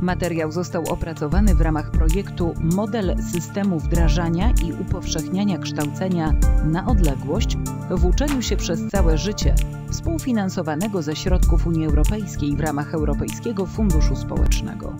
Materiał został opracowany w ramach projektu Model systemu wdrażania i upowszechniania kształcenia na odległość w uczeniu się przez całe życie, współfinansowanego ze środków Unii Europejskiej w ramach Europejskiego Funduszu Społecznego.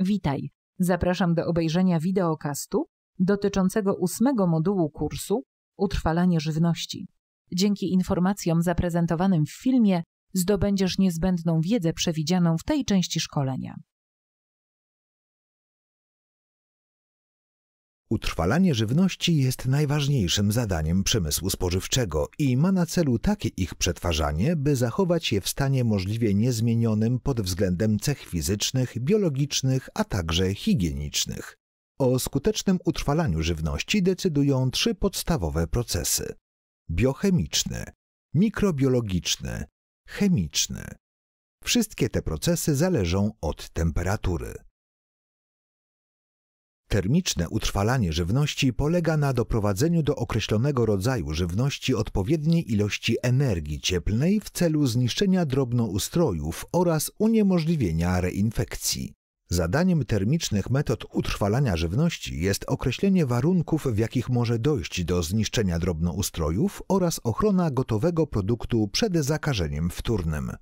Witaj. Zapraszam do obejrzenia wideokastu dotyczącego ósmego modułu kursu Utrwalanie żywności. Dzięki informacjom zaprezentowanym w filmie zdobędziesz niezbędną wiedzę przewidzianą w tej części szkolenia. Utrwalanie żywności jest najważniejszym zadaniem przemysłu spożywczego i ma na celu takie ich przetwarzanie, by zachować je w stanie możliwie niezmienionym pod względem cech fizycznych, biologicznych, a także higienicznych. O skutecznym utrwalaniu żywności decydują trzy podstawowe procesy: biochemiczne, mikrobiologiczne chemiczny. Wszystkie te procesy zależą od temperatury. Termiczne utrwalanie żywności polega na doprowadzeniu do określonego rodzaju żywności odpowiedniej ilości energii cieplnej w celu zniszczenia drobnoustrojów oraz uniemożliwienia reinfekcji. Zadaniem termicznych metod utrwalania żywności jest określenie warunków, w jakich może dojść do zniszczenia drobnoustrojów oraz ochrona gotowego produktu przed zakażeniem wtórnym.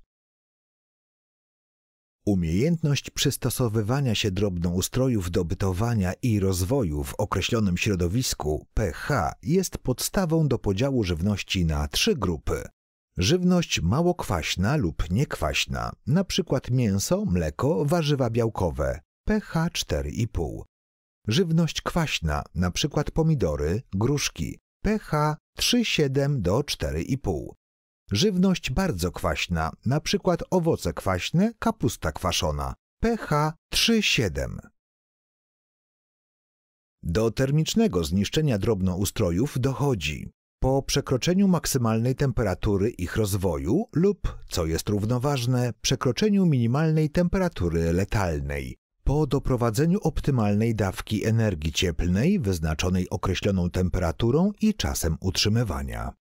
Umiejętność przystosowywania się drobnoustrojów do bytowania i rozwoju w określonym środowisku pH jest podstawą do podziału żywności na trzy grupy: Żywność mało kwaśna lub niekwaśna, np. mięso, mleko, warzywa białkowe, pH 4,5. Żywność kwaśna, np. pomidory, gruszki, pH 3,7 do 4,5. Żywność bardzo kwaśna, np. owoce kwaśne, kapusta kwaszona, pH 3,7. Do termicznego zniszczenia drobnoustrojów dochodzi po przekroczeniu maksymalnej temperatury ich rozwoju lub, co jest równoważne, przekroczeniu minimalnej temperatury letalnej. Po doprowadzeniu optymalnej dawki energii cieplnej wyznaczonej określoną temperaturą i czasem utrzymywania.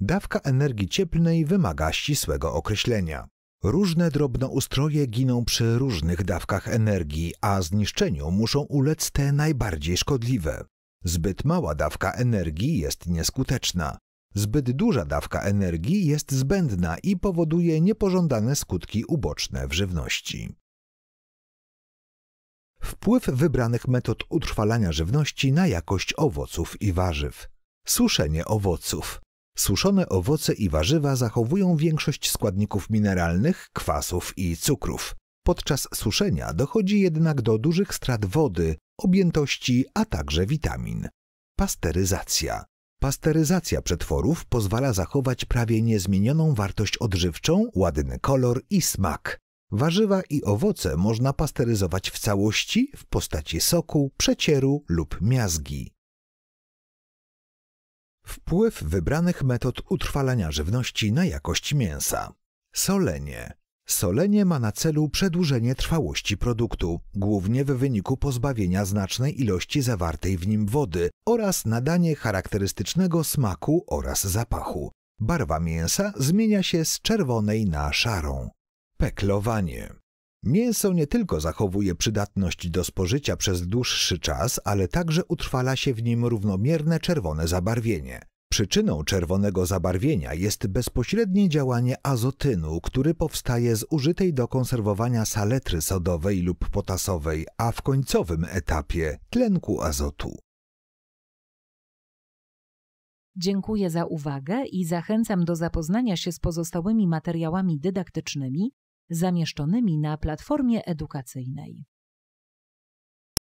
Dawka energii cieplnej wymaga ścisłego określenia. Różne drobnoustroje giną przy różnych dawkach energii, a zniszczeniu muszą ulec te najbardziej szkodliwe. Zbyt mała dawka energii jest nieskuteczna. Zbyt duża dawka energii jest zbędna i powoduje niepożądane skutki uboczne w żywności. Wpływ wybranych metod utrwalania żywności na jakość owoców i warzyw. Suszenie owoców. Suszone owoce i warzywa zachowują większość składników mineralnych, kwasów i cukrów. Podczas suszenia dochodzi jednak do dużych strat wody, objętości, a także witamin. Pasteryzacja. Pasteryzacja przetworów pozwala zachować prawie niezmienioną wartość odżywczą, ładny kolor i smak. Warzywa i owoce można pasteryzować w całości w postaci soku, przecieru lub miazgi. Wpływ wybranych metod utrwalania żywności na jakość mięsa. Solenie. Solenie ma na celu przedłużenie trwałości produktu, głównie w wyniku pozbawienia znacznej ilości zawartej w nim wody oraz nadanie charakterystycznego smaku oraz zapachu. Barwa mięsa zmienia się z czerwonej na szarą. Peklowanie. Mięso nie tylko zachowuje przydatność do spożycia przez dłuższy czas, ale także utrwala się w nim równomierne czerwone zabarwienie. Przyczyną czerwonego zabarwienia jest bezpośrednie działanie azotynu, który powstaje z użytej do konserwowania saletry sodowej lub potasowej, a w końcowym etapie tlenku azotu. Dziękuję za uwagę i zachęcam do zapoznania się z pozostałymi materiałami dydaktycznymi zamieszczonymi na platformie edukacyjnej.